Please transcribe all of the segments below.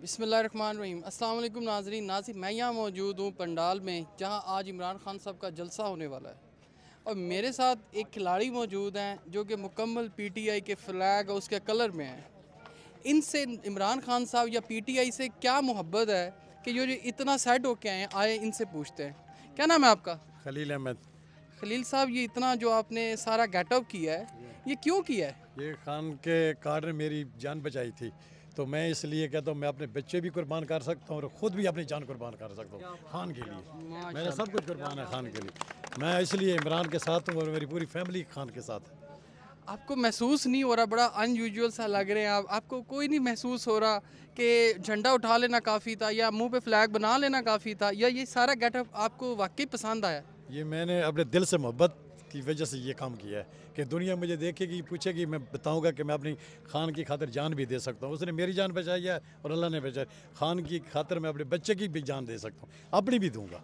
बसमीम अल्लाम नाजरीन नाजी मैं यहाँ मौजूद हूँ पंडाल में जहाँ आज इमरान खान साहब का जलसा होने वाला है और मेरे साथ एक खिलाड़ी मौजूद हैं जो कि मुकम्मल पीटीआई के फ्लैग और उसके कलर में हैं इनसे इमरान खान साहब या पीटीआई से क्या मोहब्बत है कि जो जो इतना सेट होके आए आए इनसे पूछते हैं क्या नाम है आपका खलील अहमद खलील साहब ये इतना जो आपने सारा गेटअप किया है ये क्यों किया है ये खान के ने मेरी जान बचाई थी तो मैं इसलिए कहता हूँ मैं अपने बच्चे भी कुर्बान कर सकता हूँ और ख़ुद भी अपनी जान कुर्बान कर सकता हूँ खान के लिए मेरा सब कुछ कुर्बान है खान के लिए मैं इसलिए इमरान के साथ हूँ और मेरी पूरी फैमिली खान के साथ है आपको महसूस नहीं हो रहा बड़ा अनयूजल सा लग रहे हैं आप आपको कोई नहीं महसूस हो रहा कि झंडा उठा लेना काफ़ी था या मुंह पे फ्लैग बना लेना काफ़ी था या ये सारा गेटअप आपको वाकई पसंद आया ये मैंने अपने दिल से मोहब्बत की वजह से ये काम किया है कि दुनिया मुझे देखेगी पूछेगी मैं बताऊँगा कि मैं अपनी खान की खातर जान भी दे सकता हूँ उसने मेरी जान बचाई है और अल्लाह ने बचाई खान की खातर मैं अपने बच्चे की भी जान दे सकता हूँ अपनी भी दूँगा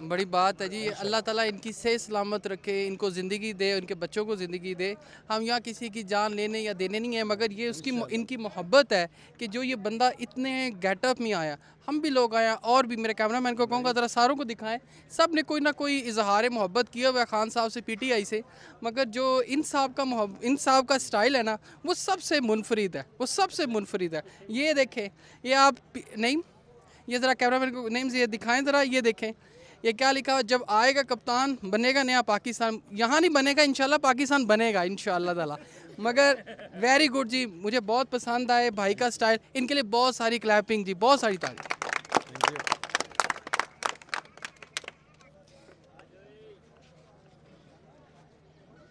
बड़ी बात है जी अल्लाह ताला इनकी से सलामत रखे इनको ज़िंदगी दे उनके बच्चों को ज़िंदगी दे हम यहाँ किसी की जान लेने या देने नहीं है मगर ये उसकी इनकी मोहब्बत है कि जो ये बंदा इतने गेटअप में आया हम भी लोग आए और भी मेरे कैमरा मैन को कहूँगा ज़रा सारों को दिखाएं सब ने कोई ना कोई इजहार मोहब्बत किया हुआ खान साहब से पी टी आई से मगर जो इन साहब का इन साहब का स्टाइल है ना वो सबसे मुनफरद है वो सबसे मुनफरद है ये देखें ये आप नहीं ये ज़रा कैमरा मैन को नेम्स ये दिखाएं ज़रा ये देखें ये क्या लिखा हुआ जब आएगा कप्तान बनेगा नया पाकिस्तान यहाँ नहीं बनेगा इंशाल्लाह पाकिस्तान बनेगा इंशाल्लाह ताला मगर वेरी गुड जी मुझे बहुत पसंद आए भाई का स्टाइल इनके लिए बहुत सारी क्लैपिंग जी बहुत सारी तारीफ